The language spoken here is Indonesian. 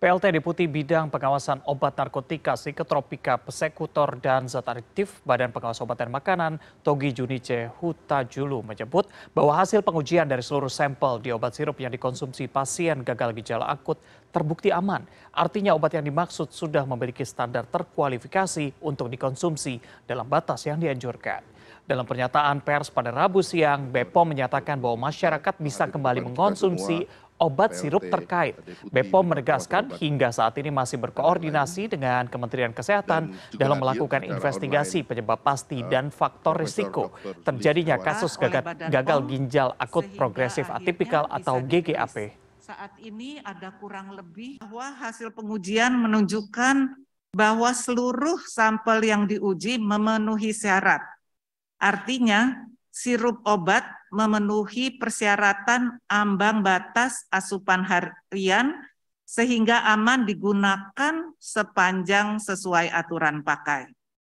PLT Deputi Bidang Pengawasan Obat Narkotika, Psikotropika, Pesekutor, dan Zat Adiktif Badan Pengawas Obat dan Makanan Togi Junice Huta Julu menyebut bahwa hasil pengujian dari seluruh sampel di obat sirup yang dikonsumsi pasien gagal gejala akut terbukti aman. Artinya obat yang dimaksud sudah memiliki standar terkualifikasi untuk dikonsumsi dalam batas yang dianjurkan. Dalam pernyataan pers pada Rabu siang, BePom menyatakan bahwa masyarakat bisa kembali mengonsumsi obat sirup terkait. BePom menegaskan hingga saat ini masih berkoordinasi dengan Kementerian Kesehatan dalam melakukan investigasi penyebab pasti dan faktor risiko terjadinya kasus gagal, gagal ginjal akut progresif atipikal atau GGAP. Saat ini ada kurang lebih bahwa hasil pengujian menunjukkan bahwa seluruh sampel yang diuji memenuhi syarat Artinya, sirup obat memenuhi persyaratan ambang batas asupan harian sehingga aman digunakan sepanjang sesuai aturan pakai.